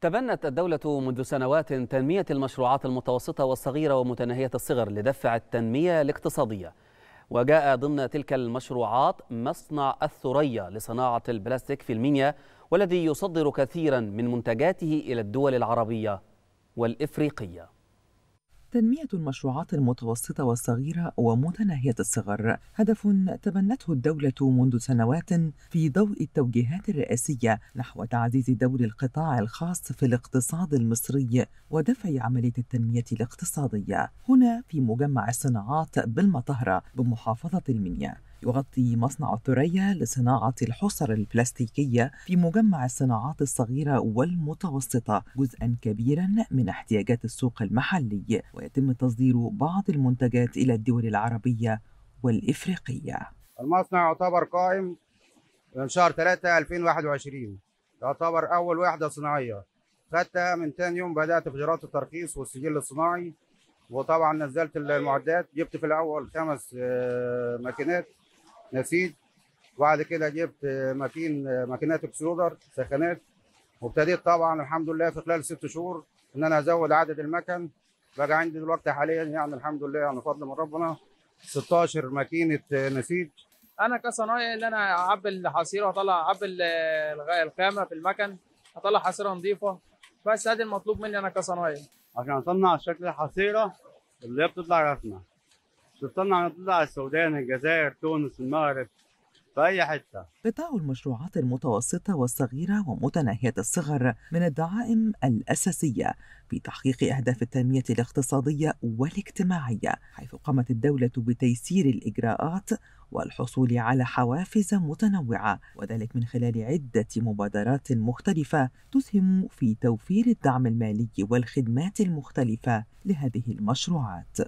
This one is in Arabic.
تبنت الدولة منذ سنوات تنمية المشروعات المتوسطة والصغيرة ومتناهية الصغر لدفع التنمية الاقتصادية وجاء ضمن تلك المشروعات مصنع الثريا لصناعة البلاستيك في المنيا والذي يصدر كثيرا من منتجاته إلى الدول العربية والإفريقية تنمية المشروعات المتوسطة والصغيرة ومتناهية الصغر هدف تبنته الدولة منذ سنوات في ضوء التوجيهات الرئاسية نحو تعزيز دور القطاع الخاص في الاقتصاد المصري ودفع عملية التنمية الاقتصادية هنا في مجمع الصناعات بالمطهرة بمحافظة المنيا يغطي مصنع الثريا لصناعة الحصر البلاستيكية في مجمع الصناعات الصغيرة والمتوسطة جزءا كبيرا من احتياجات السوق المحلي ويتم تصدير بعض المنتجات إلى الدول العربية والإفريقية المصنع يعتبر قائم من شهر 3 2021 يعتبر أول وحدة صناعية خدتها من تاني يوم بدأت في الترخيص والسجل الصناعي وطبعا نزلت المعدات جبت في الأول خمس آه، ماكينات نسيج وبعد كده جبت ماكين ماكينات اكسلودر سخانات وابتديت طبعا الحمد لله في خلال ست شهور ان انا ازود عدد المكن بقى عندي دلوقتي حاليا يعني الحمد لله يعني فضل من ربنا 16 ماكينه نسيج انا كصنايعي ان انا اعبي الحصيره واطلع اعبي الخامه في المكن اطلع حصيره نظيفه بس هذا المطلوب مني انا كصنايعي عشان اصنع شكل الحصيره اللي هي بتطلع رسمه بتطلع على تطلع السودان الجزائر تونس المغرب في أي حتة قطاع المشروعات المتوسطة والصغيرة ومتناهية الصغر من الدعائم الأساسية في تحقيق أهداف التنمية الاقتصادية والاجتماعية حيث قامت الدولة بتيسير الإجراءات والحصول على حوافز متنوعة وذلك من خلال عدة مبادرات مختلفة تسهم في توفير الدعم المالي والخدمات المختلفة لهذه المشروعات